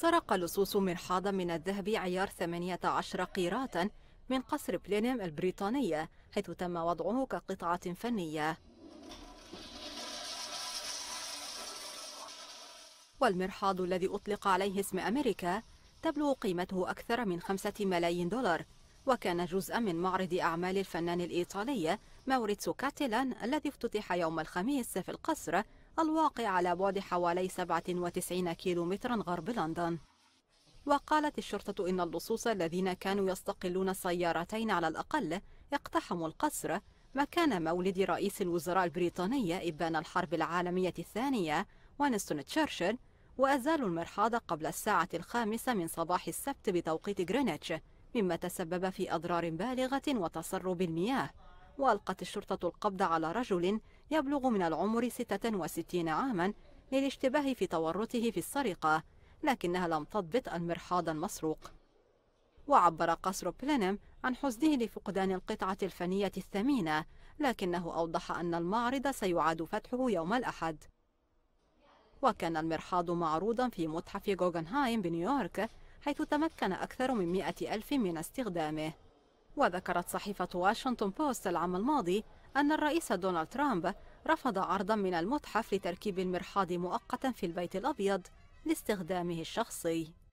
سرق لصوص مرحاضا من الذهب عيار 18 قيراطا من قصر بلينيم البريطانية حيث تم وضعه كقطعة فنية والمرحاض الذي أطلق عليه اسم أمريكا تبلغ قيمته أكثر من خمسة ملايين دولار وكان جزءا من معرض أعمال الفنان الإيطالي موريتسو كاتيلان الذي افتتح يوم الخميس في القصر الواقع على بعد حوالي 97 مترا غرب لندن وقالت الشرطة إن اللصوص الذين كانوا يستقلون سيارتين على الأقل اقتحموا القصر مكان مولد رئيس الوزراء البريطاني إبان الحرب العالمية الثانية وينستون تشرشل وأزالوا المرحاض قبل الساعة الخامسة من صباح السبت بتوقيت غرينتش مما تسبب في أضرار بالغة وتسرب المياه وألقت الشرطة القبض على رجل يبلغ من العمر 66 عاما للاشتباه في تورطه في السرقة لكنها لم تضبط المرحاض المسروق وعبر قصر بلينم عن حزنه لفقدان القطعة الفنية الثمينة لكنه أوضح أن المعرض سيعاد فتحه يوم الأحد وكان المرحاض معروضا في متحف جوجنهايم بنيويورك حيث تمكن أكثر من مئة ألف من استخدامه وذكرت صحيفة واشنطن بوست العام الماضي أن الرئيس دونالد ترامب رفض عرضا من المتحف لتركيب المرحاض مؤقتا في البيت الأبيض لاستخدامه الشخصي